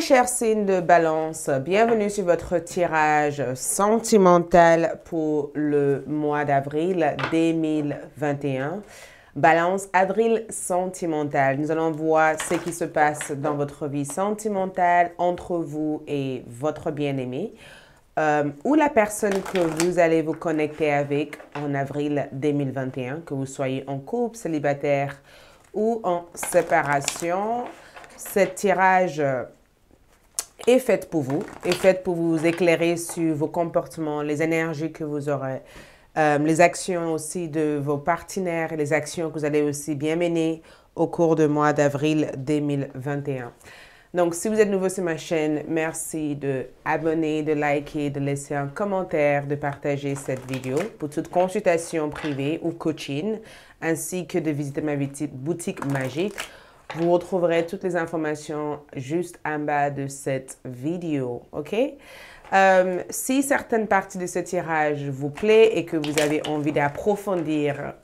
Chers signes de balance, bienvenue sur votre tirage sentimental pour le mois d'avril 2021. Balance, avril sentimental. Nous allons voir ce qui se passe dans votre vie sentimentale, entre vous et votre bien-aimé, euh, ou la personne que vous allez vous connecter avec en avril 2021, que vous soyez en couple, célibataire ou en séparation. Ce tirage est faite pour vous, est faite pour vous éclairer sur vos comportements, les énergies que vous aurez, euh, les actions aussi de vos partenaires et les actions que vous allez aussi bien mener au cours du mois d'avril 2021. Donc, si vous êtes nouveau sur ma chaîne, merci de abonner, de liker, de laisser un commentaire, de partager cette vidéo pour toute consultation privée ou coaching, ainsi que de visiter ma boutique magique vous retrouverez toutes les informations juste en bas de cette vidéo, ok? Euh, si certaines parties de ce tirage vous plaît et que vous avez envie d'approfondir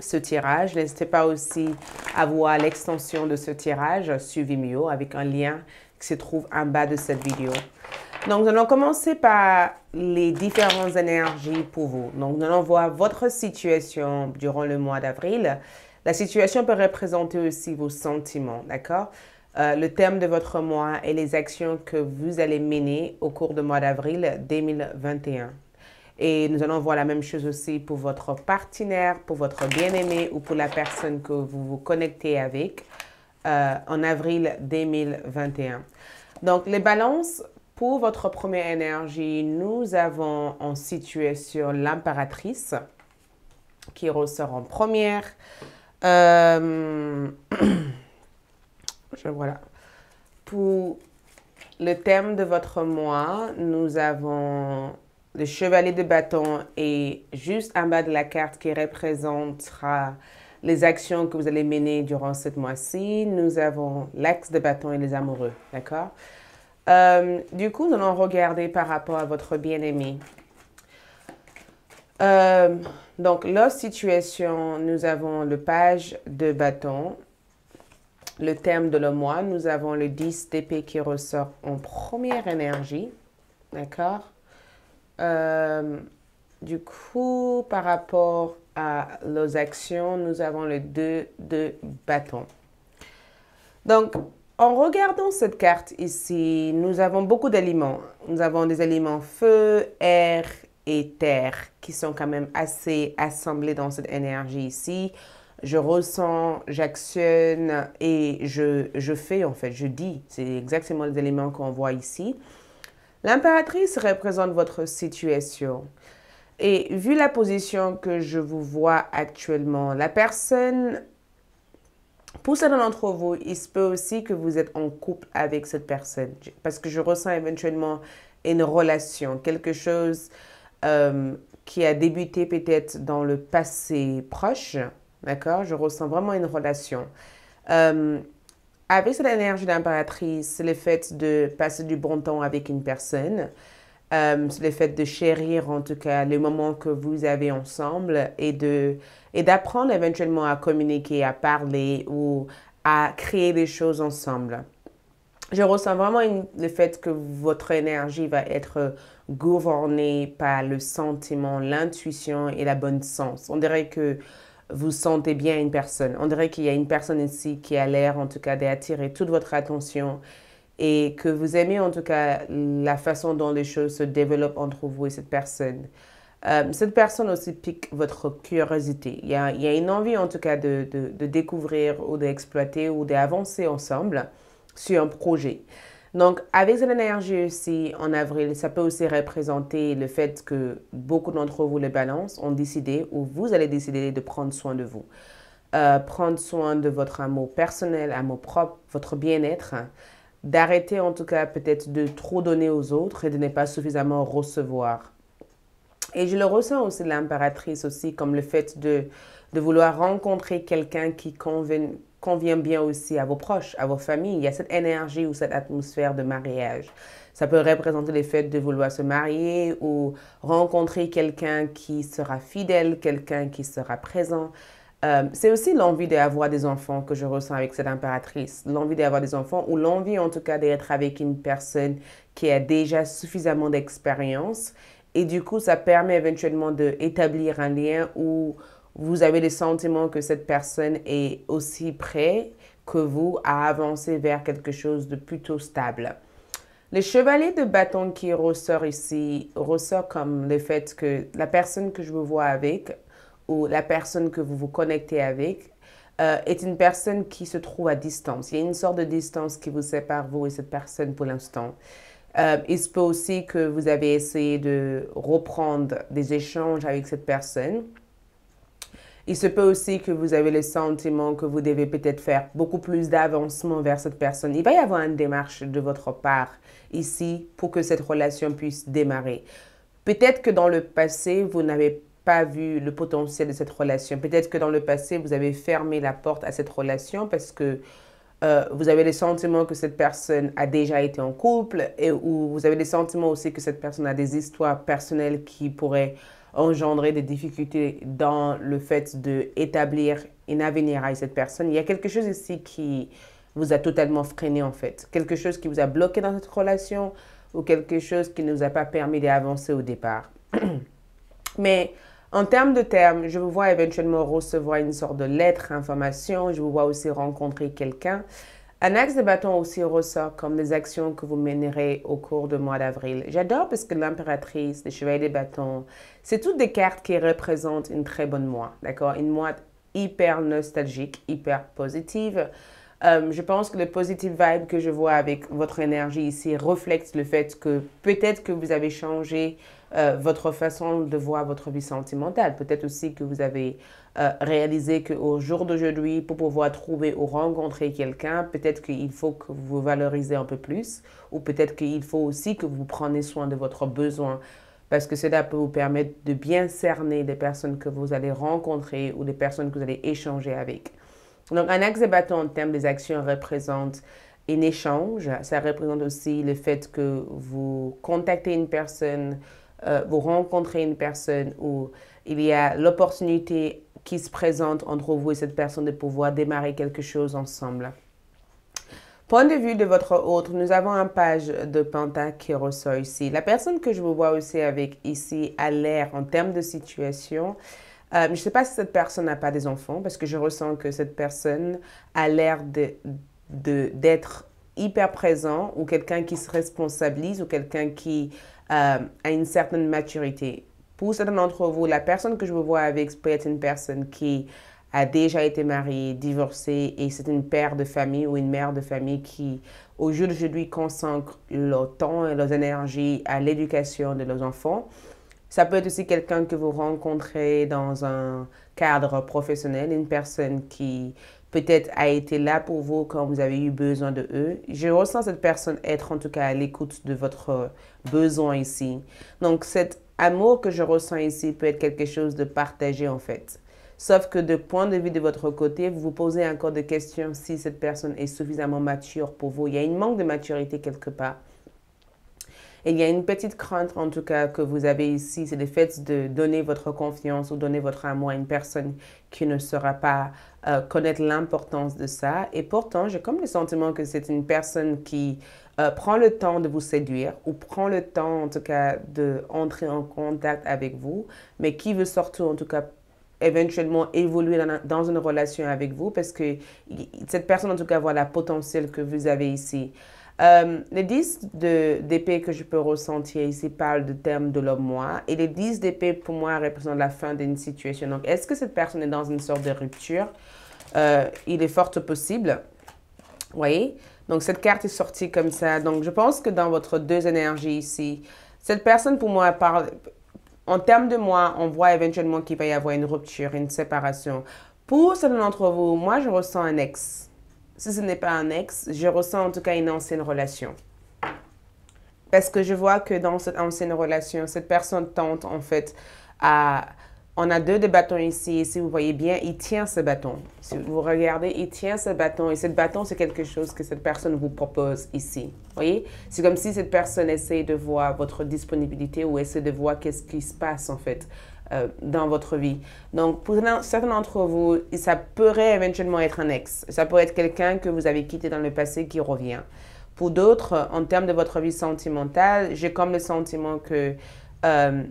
ce tirage, n'hésitez pas aussi à voir l'extension de ce tirage sur Vimeo avec un lien qui se trouve en bas de cette vidéo. Donc, nous allons commencer par les différentes énergies pour vous. Donc, nous allons voir votre situation durant le mois d'avril la situation peut représenter aussi vos sentiments, d'accord? Euh, le thème de votre mois et les actions que vous allez mener au cours du mois d'avril 2021. Et nous allons voir la même chose aussi pour votre partenaire, pour votre bien-aimé ou pour la personne que vous vous connectez avec euh, en avril 2021. Donc, les balances, pour votre première énergie, nous avons en situation l'impératrice qui ressort en première. Euh, je, voilà. Pour le thème de votre mois, nous avons le chevalier de bâton et juste en bas de la carte qui représentera les actions que vous allez mener durant cette mois-ci, nous avons l'axe de bâton et les amoureux, d'accord? Euh, du coup, nous allons regarder par rapport à votre bien-aimé. Euh, donc, la situation, nous avons le page de bâton. Le thème de le mois, nous avons le 10 d'épée qui ressort en première énergie. D'accord euh, Du coup, par rapport à nos actions, nous avons le 2 de bâton. Donc, en regardant cette carte ici, nous avons beaucoup d'aliments. Nous avons des aliments feu, air, et terre qui sont quand même assez assemblés dans cette énergie ici. Je ressens, j'actionne et je, je fais en fait, je dis. C'est exactement les éléments qu'on voit ici. L'impératrice représente votre situation. Et vu la position que je vous vois actuellement, la personne, pour certains d'entre vous, il se peut aussi que vous êtes en couple avec cette personne. Parce que je ressens éventuellement une relation, quelque chose euh, qui a débuté peut-être dans le passé proche, d'accord Je ressens vraiment une relation. Euh, avec cette énergie d'impératrice, le fait de passer du bon temps avec une personne, euh, le fait de chérir en tout cas les moments que vous avez ensemble et de et d'apprendre éventuellement à communiquer, à parler ou à créer des choses ensemble. Je ressens vraiment le fait que votre énergie va être gouverné par le sentiment, l'intuition et la bonne sens. On dirait que vous sentez bien une personne. On dirait qu'il y a une personne ici qui a l'air, en tout cas, d'attirer toute votre attention et que vous aimez, en tout cas, la façon dont les choses se développent entre vous et cette personne. Euh, cette personne aussi pique votre curiosité. Il y a, une envie, en tout cas, de découvrir ou d'exploiter ou d'avancer ensemble sur un projet. Donc, avec l'énergie aussi, en avril, ça peut aussi représenter le fait que beaucoup d'entre vous, les balances, ont décidé ou vous allez décider de prendre soin de vous. Euh, prendre soin de votre amour personnel, amour propre, votre bien-être. D'arrêter en tout cas peut-être de trop donner aux autres et de ne pas suffisamment recevoir. Et je le ressens aussi de l'impératrice aussi comme le fait de, de vouloir rencontrer quelqu'un qui convient convient bien aussi à vos proches, à vos familles. Il y a cette énergie ou cette atmosphère de mariage. Ça peut représenter le fait de vouloir se marier ou rencontrer quelqu'un qui sera fidèle, quelqu'un qui sera présent. Euh, c'est aussi l'envie d'avoir des enfants que je ressens avec cette impératrice. L'envie d'avoir des enfants ou l'envie en tout cas d'être avec une personne qui a déjà suffisamment d'expérience. Et du coup, ça permet éventuellement d'établir un lien ou vous avez le sentiment que cette personne est aussi prête que vous à avancer vers quelque chose de plutôt stable. Le chevalier de bâton qui ressort ici ressort comme le fait que la personne que je vous vois avec ou la personne que vous vous connectez avec euh, est une personne qui se trouve à distance. Il y a une sorte de distance qui vous sépare, vous et cette personne pour l'instant. Euh, il se peut aussi que vous avez essayé de reprendre des échanges avec cette personne il se peut aussi que vous avez le sentiment que vous devez peut-être faire beaucoup plus d'avancement vers cette personne. Il va y avoir une démarche de votre part ici pour que cette relation puisse démarrer. Peut-être que dans le passé, vous n'avez pas vu le potentiel de cette relation. Peut-être que dans le passé, vous avez fermé la porte à cette relation parce que euh, vous avez le sentiment que cette personne a déjà été en couple et où vous avez le sentiment aussi que cette personne a des histoires personnelles qui pourraient engendrer des difficultés dans le fait d'établir un avenir avec cette personne. Il y a quelque chose ici qui vous a totalement freiné en fait. Quelque chose qui vous a bloqué dans cette relation ou quelque chose qui ne vous a pas permis d'avancer au départ. Mais en termes de termes, je vous vois éventuellement recevoir une sorte de lettre, information. Je vous vois aussi rencontrer quelqu'un axe de bâtons aussi ressort comme les actions que vous mènerez au cours du mois d'avril. J'adore parce que l'impératrice, le chevalier des bâtons, c'est toutes des cartes qui représentent une très bonne mois, d'accord Une mois hyper nostalgique, hyper positive. Euh, je pense que le positive vibe que je vois avec votre énergie ici reflète le fait que peut-être que vous avez changé euh, votre façon de voir votre vie sentimentale. Peut-être aussi que vous avez euh, réalisé qu'au jour d'aujourd'hui, pour pouvoir trouver ou rencontrer quelqu'un, peut-être qu'il faut que vous vous valorisez un peu plus ou peut-être qu'il faut aussi que vous preniez soin de votre besoin parce que cela peut vous permettre de bien cerner les personnes que vous allez rencontrer ou les personnes que vous allez échanger avec. Donc, un axe de bâton en termes des actions représente un échange. Ça représente aussi le fait que vous contactez une personne, euh, vous rencontrez une personne où il y a l'opportunité qui se présente entre vous et cette personne de pouvoir démarrer quelque chose ensemble. Point de vue de votre autre, nous avons un page de Penta qui ressort ici. La personne que je vous vois aussi avec ici a l'air en termes de situation. Euh, je ne sais pas si cette personne n'a pas des enfants, parce que je ressens que cette personne a l'air d'être de, hyper présent ou quelqu'un qui se responsabilise ou quelqu'un qui euh, a une certaine maturité. Pour certains d'entre vous, la personne que je me vois avec peut être une personne qui a déjà été mariée, divorcée et c'est une père de famille ou une mère de famille qui, au jour d'aujourd'hui, consacre leur temps et leurs énergies à l'éducation de leurs enfants. Ça peut être aussi quelqu'un que vous rencontrez dans un cadre professionnel, une personne qui peut-être a été là pour vous quand vous avez eu besoin de eux. Je ressens cette personne être en tout cas à l'écoute de votre besoin ici. Donc cet amour que je ressens ici peut être quelque chose de partagé en fait. Sauf que de point de vue de votre côté, vous vous posez encore des questions si cette personne est suffisamment mature pour vous. Il y a une manque de maturité quelque part. Et il y a une petite crainte, en tout cas, que vous avez ici, c'est le fait de donner votre confiance ou donner votre amour à une personne qui ne saura pas euh, connaître l'importance de ça. Et pourtant, j'ai comme le sentiment que c'est une personne qui euh, prend le temps de vous séduire ou prend le temps, en tout cas, d'entrer en contact avec vous, mais qui veut surtout, en tout cas, éventuellement évoluer dans, une relation avec vous parce que cette personne, en tout cas, voit la potentiel que vous avez ici. Euh, les 10 d'épée que je peux ressentir ici parlent de termes de l'homme moi. Et les 10 d'épée, pour moi, représentent la fin d'une situation. Donc, est-ce que cette personne est dans une sorte de rupture? Euh, il est fort possible. Vous voyez? Donc, cette carte est sortie comme ça. Donc, je pense que dans votre deux énergies ici, cette personne, pour moi, parle... En termes de moi, on voit éventuellement qu'il va y avoir une rupture, une séparation. Pour certains d'entre vous, moi, je ressens un ex. Si ce n'est pas un ex, je ressens en tout cas une ancienne relation. Parce que je vois que dans cette ancienne relation, cette personne tente en fait à on a deux des bâtons ici. Si vous voyez bien, il tient ce bâton. Si vous regardez, il tient ce bâton. Et ce bâton, c'est quelque chose que cette personne vous propose ici. voyez C'est comme si cette personne essaie de voir votre disponibilité ou essaie de voir qu'est-ce qui se passe en fait euh, dans votre vie. Donc, pour certains d'entre vous, ça pourrait éventuellement être un ex. Ça pourrait être quelqu'un que vous avez quitté dans le passé qui revient. Pour d'autres, en termes de votre vie sentimentale, j'ai comme le sentiment que... Euh,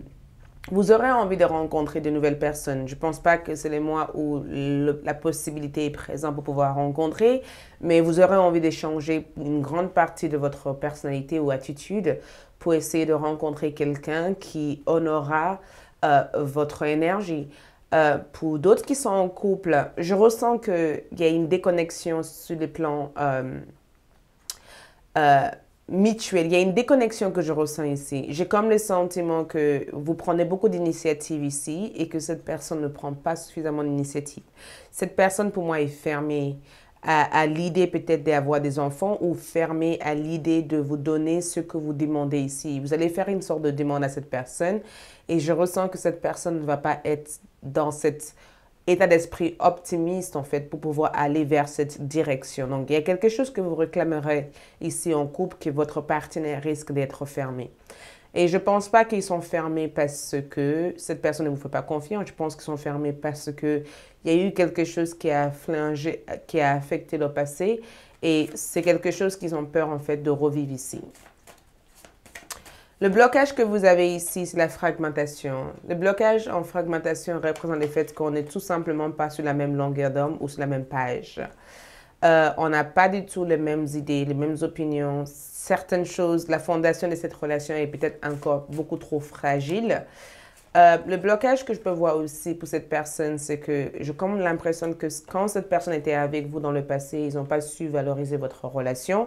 vous aurez envie de rencontrer de nouvelles personnes. Je ne pense pas que c'est les mois où la possibilité est présente pour pouvoir rencontrer, mais vous aurez envie d'échanger une grande partie de votre personnalité ou attitude pour essayer de rencontrer quelqu'un qui honorera euh, votre énergie. Euh, pour d'autres qui sont en couple, je ressens qu'il y a une déconnexion sur les plans euh, mutuelle. Il y a une déconnexion que je ressens ici. J'ai comme le sentiment que vous prenez beaucoup d'initiatives ici et que cette personne ne prend pas suffisamment d'initiatives. Cette personne, pour moi, est fermée à, à l'idée peut-être d'avoir des enfants ou fermée à l'idée de vous donner ce que vous demandez ici. Vous allez faire une sorte de demande à cette personne et je ressens que cette personne ne va pas être dans cette état d'esprit optimiste, en fait, pour pouvoir aller vers cette direction. Donc, il y a quelque chose que vous réclamerez ici en couple que votre partenaire risque d'être fermé. Et je ne pense pas qu'ils sont fermés parce que cette personne ne vous fait pas confiance. Je pense qu'ils sont fermés parce qu'il y a eu quelque chose qui a qui a affecté leur passé. Et c'est quelque chose qu'ils ont peur, en fait, de revivre ici. Le blocage que vous avez ici, c'est la fragmentation. Le blocage en fragmentation représente le fait qu'on n'est tout simplement pas sur la même longueur d'homme ou sur la même page. Euh, on n'a pas du tout les mêmes idées, les mêmes opinions. Certaines choses, la fondation de cette relation est peut-être encore beaucoup trop fragile. Euh, le blocage que je peux voir aussi pour cette personne, c'est que j'ai comme l'impression que quand cette personne était avec vous dans le passé, ils n'ont pas su valoriser votre relation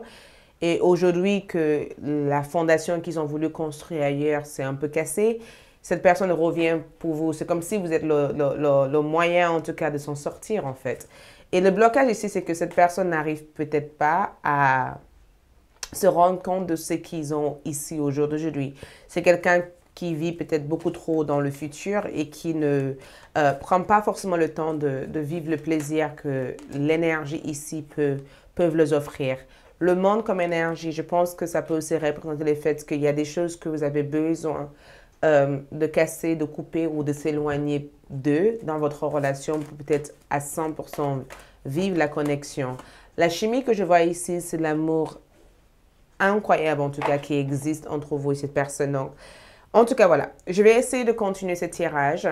et aujourd'hui que la fondation qu'ils ont voulu construire ailleurs s'est un peu cassée, cette personne revient pour vous. C'est comme si vous êtes le, le, le, moyen, en tout cas, de s'en sortir, en fait. Et le blocage ici, c'est que cette personne n'arrive peut-être pas à se rendre compte de ce qu'ils ont ici aujourd'hui. C'est quelqu'un qui vit peut-être beaucoup trop dans le futur et qui ne euh, prend pas forcément le temps de, de vivre le plaisir que l'énergie ici peut, peuvent leur offrir le monde comme énergie, je pense que ça peut aussi représenter le fait qu'il y a des choses que vous avez besoin euh, de casser, de couper ou de s'éloigner d'eux dans votre relation pour peut-être à 100% vivre la connexion. La chimie que je vois ici, c'est l'amour incroyable en tout cas qui existe entre vous et cette personne. en tout cas, voilà. Je vais essayer de continuer ce tirage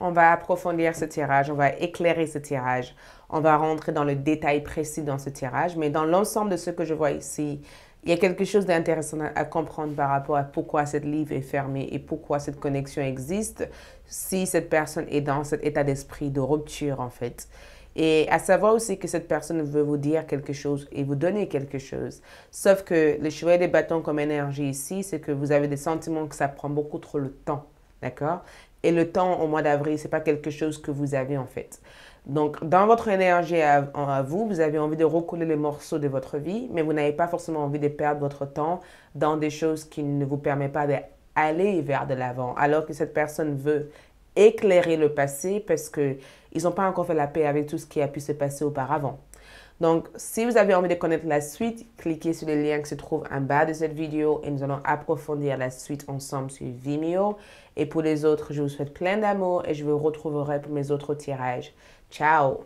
on va approfondir ce tirage, on va éclairer ce tirage, on va rentrer dans le détail précis dans ce tirage. Mais dans l'ensemble de ce que je vois ici, il y a quelque chose d'intéressant à comprendre par rapport à pourquoi cette livre est fermée et pourquoi cette connexion existe si cette personne est dans cet état d'esprit de rupture en fait. Et à savoir aussi que cette personne veut vous dire quelque chose et vous donner quelque chose. Sauf que le chevalier des bâtons comme énergie ici, c'est que vous avez des sentiments que ça prend beaucoup trop le temps. D'accord et le temps au mois d'avril, ce n'est pas quelque chose que vous avez en fait. Donc, dans votre énergie à, vous, vous avez envie de recoller les morceaux de votre vie, mais vous n'avez pas forcément envie de perdre votre temps dans des choses qui ne vous permettent pas d'aller vers de l'avant, alors que cette personne veut éclairer le passé parce qu'ils n'ont pas encore fait la paix avec tout ce qui a pu se passer auparavant. Donc, si vous avez envie de connaître la suite, cliquez sur le lien qui se trouve en bas de cette vidéo et nous allons approfondir la suite ensemble sur Vimeo. Et pour les autres, je vous souhaite plein d'amour et je vous retrouverai pour mes autres tirages. Ciao